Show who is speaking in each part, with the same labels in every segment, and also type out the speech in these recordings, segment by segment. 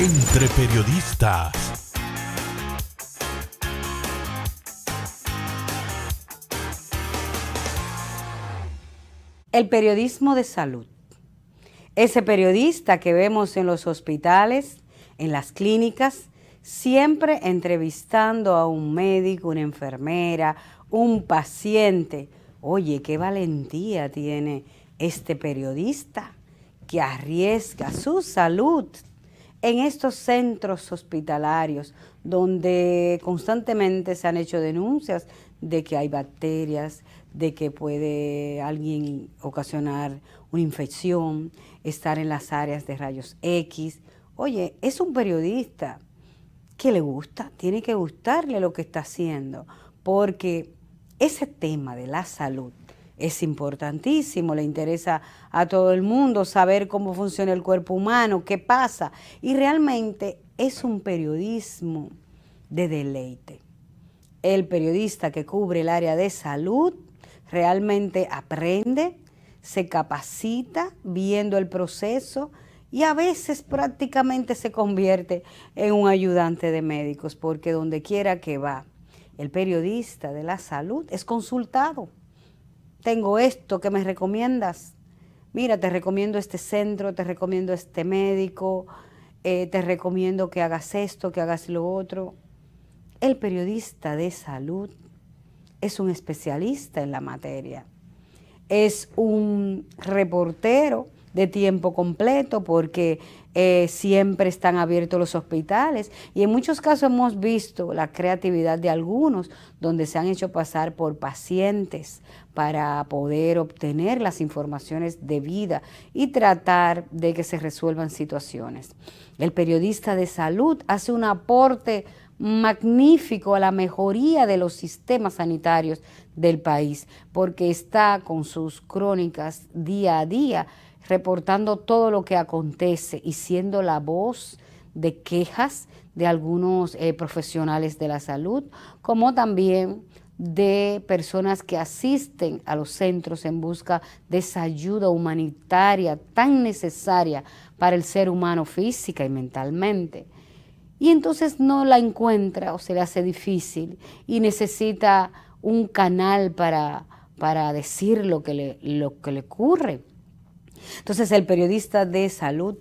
Speaker 1: entre periodistas. El periodismo de salud. Ese periodista que vemos en los hospitales, en las clínicas, siempre entrevistando a un médico, una enfermera, un paciente. Oye, qué valentía tiene este periodista que arriesga su salud en estos centros hospitalarios donde constantemente se han hecho denuncias de que hay bacterias, de que puede alguien ocasionar una infección, estar en las áreas de rayos X. Oye, es un periodista que le gusta, tiene que gustarle lo que está haciendo, porque ese tema de la salud es importantísimo, le interesa a todo el mundo saber cómo funciona el cuerpo humano, qué pasa. Y realmente es un periodismo de deleite. El periodista que cubre el área de salud realmente aprende, se capacita viendo el proceso y a veces prácticamente se convierte en un ayudante de médicos, porque donde quiera que va, el periodista de la salud es consultado tengo esto que me recomiendas. Mira, te recomiendo este centro, te recomiendo este médico, eh, te recomiendo que hagas esto, que hagas lo otro. El periodista de salud es un especialista en la materia, es un reportero de tiempo completo porque eh, siempre están abiertos los hospitales y en muchos casos hemos visto la creatividad de algunos donde se han hecho pasar por pacientes para poder obtener las informaciones de vida y tratar de que se resuelvan situaciones. El periodista de salud hace un aporte magnífico a la mejoría de los sistemas sanitarios del país porque está con sus crónicas día a día reportando todo lo que acontece y siendo la voz de quejas de algunos eh, profesionales de la salud, como también de personas que asisten a los centros en busca de esa ayuda humanitaria tan necesaria para el ser humano física y mentalmente. Y entonces no la encuentra o se le hace difícil y necesita un canal para, decir lo que lo que le ocurre. Entonces el periodista de salud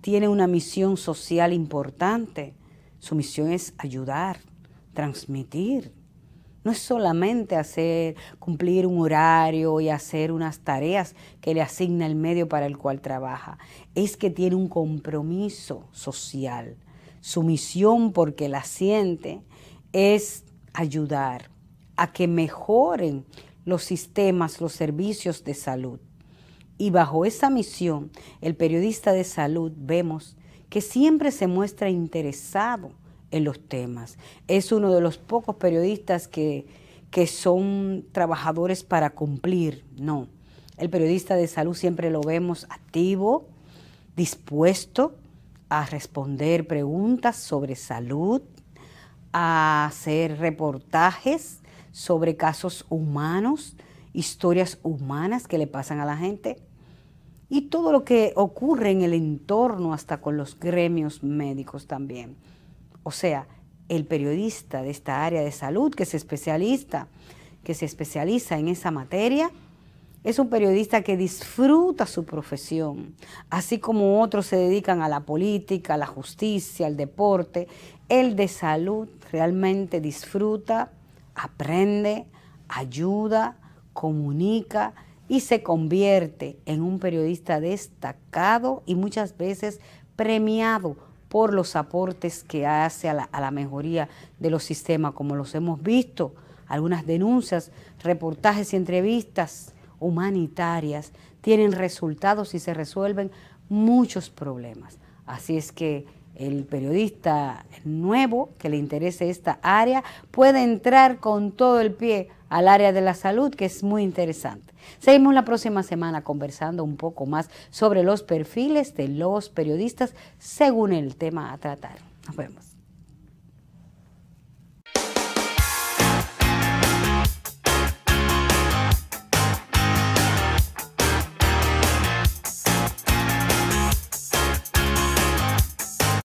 Speaker 1: tiene una misión social importante. Su misión es ayudar, transmitir. No es solamente hacer, cumplir un horario y hacer unas tareas que le asigna el medio para el cual trabaja. Es que tiene un compromiso social. Su misión, porque la siente, es ayudar a que mejoren los sistemas, los servicios de salud. Y bajo esa misión, el periodista de salud vemos que siempre se muestra interesado en los temas. Es uno de los pocos periodistas que, que son trabajadores para cumplir, no. El periodista de salud siempre lo vemos activo, dispuesto a responder preguntas sobre salud, a hacer reportajes sobre casos humanos, historias humanas que le pasan a la gente y todo lo que ocurre en el entorno, hasta con los gremios médicos también. O sea, el periodista de esta área de salud que es especialista, que se especializa en esa materia, es un periodista que disfruta su profesión, así como otros se dedican a la política, a la justicia, al deporte. El de salud realmente disfruta, aprende, ayuda, comunica y se convierte en un periodista destacado y muchas veces premiado por los aportes que hace a la, mejoría de los sistemas, como los hemos visto, algunas denuncias, reportajes y entrevistas humanitarias tienen resultados y se resuelven muchos problemas. Así es que el periodista nuevo que le interese esta área puede entrar con todo el pie al área de la salud, que es muy interesante. Seguimos la próxima semana conversando un poco más sobre los perfiles de los periodistas según el tema a tratar. Nos vemos.